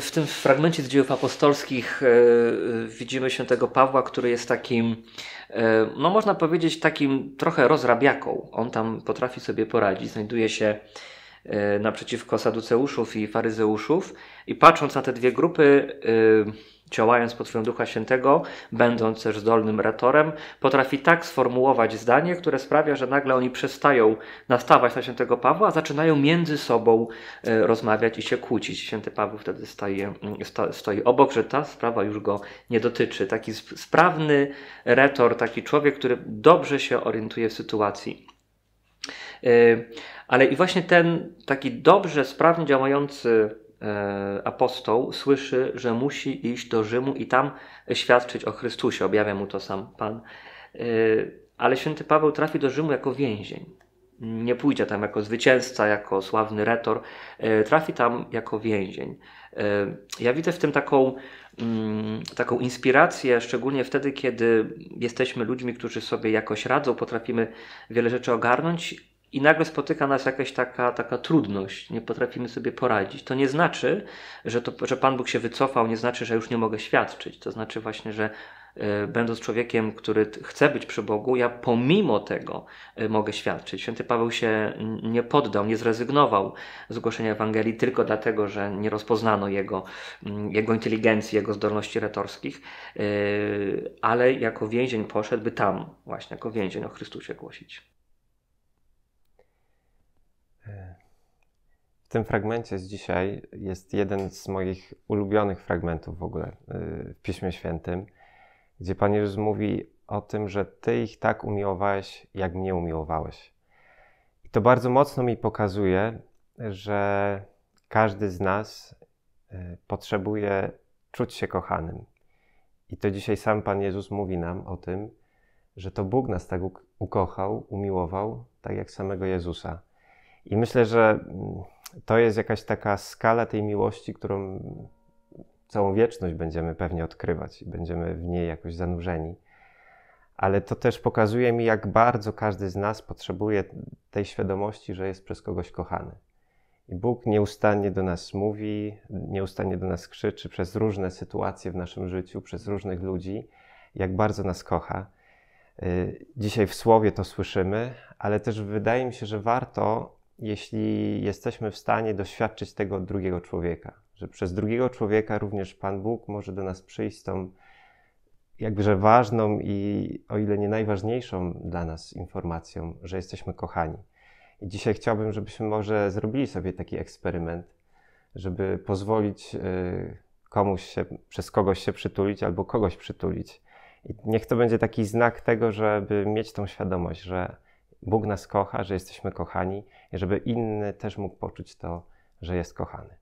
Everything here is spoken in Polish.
W tym fragmencie z dziejów apostolskich e, e, widzimy świętego Pawła, który jest takim, e, no można powiedzieć, takim trochę rozrabiaką. On tam potrafi sobie poradzić, znajduje się naprzeciwko saduceuszów i faryzeuszów i patrząc na te dwie grupy działając pod wpływem Ducha Świętego, będąc też zdolnym retorem, potrafi tak sformułować zdanie, które sprawia, że nagle oni przestają nastawać na świętego Pawła, a zaczynają między sobą e, rozmawiać i się kłócić. Święty Paweł wtedy staje, mm, stoi obok, że ta sprawa już go nie dotyczy. Taki sprawny retor, taki człowiek, który dobrze się orientuje w sytuacji. E, ale i właśnie ten taki dobrze, sprawnie działający E, apostoł słyszy, że musi iść do Rzymu i tam świadczyć o Chrystusie. Objawia mu to sam Pan. E, ale święty Paweł trafi do Rzymu jako więzień. Nie pójdzie tam jako zwycięzca, jako sławny retor. E, trafi tam jako więzień. Ja widzę w tym taką, mm, taką inspirację, szczególnie wtedy, kiedy jesteśmy ludźmi, którzy sobie jakoś radzą, potrafimy wiele rzeczy ogarnąć, i nagle spotyka nas jakaś taka, taka trudność, nie potrafimy sobie poradzić. To nie znaczy, że, to, że Pan Bóg się wycofał, nie znaczy, że już nie mogę świadczyć. To znaczy właśnie, że e, będąc człowiekiem, który chce być przy Bogu, ja pomimo tego e, mogę świadczyć. Święty Paweł się nie poddał, nie zrezygnował z głoszenia Ewangelii tylko dlatego, że nie rozpoznano jego, jego inteligencji, jego zdolności retorskich, e, ale jako więzień poszedł by tam właśnie, jako więzień o Chrystusie głosić. tym fragmencie z dzisiaj jest jeden z moich ulubionych fragmentów w ogóle y, w Piśmie Świętym, gdzie Pan Jezus mówi o tym, że Ty ich tak umiłowałeś, jak mnie umiłowałeś. I to bardzo mocno mi pokazuje, że każdy z nas y, potrzebuje czuć się kochanym. I to dzisiaj sam Pan Jezus mówi nam o tym, że to Bóg nas tak ukochał, umiłował, tak jak samego Jezusa. I myślę, że mm, to jest jakaś taka skala tej miłości, którą całą wieczność będziemy pewnie odkrywać i będziemy w niej jakoś zanurzeni. Ale to też pokazuje mi, jak bardzo każdy z nas potrzebuje tej świadomości, że jest przez kogoś kochany. I Bóg nieustannie do nas mówi, nieustannie do nas krzyczy przez różne sytuacje w naszym życiu, przez różnych ludzi, jak bardzo nas kocha. Y, dzisiaj w słowie to słyszymy, ale też wydaje mi się, że warto jeśli jesteśmy w stanie doświadczyć tego od drugiego człowieka, że przez drugiego człowieka również Pan Bóg może do nas przyjść z tą jakże ważną i o ile nie najważniejszą dla nas informacją, że jesteśmy kochani. I dzisiaj chciałbym, żebyśmy może zrobili sobie taki eksperyment, żeby pozwolić y, komuś się, przez kogoś się przytulić albo kogoś przytulić. I niech to będzie taki znak tego, żeby mieć tą świadomość, że Bóg nas kocha, że jesteśmy kochani i żeby inny też mógł poczuć to, że jest kochany.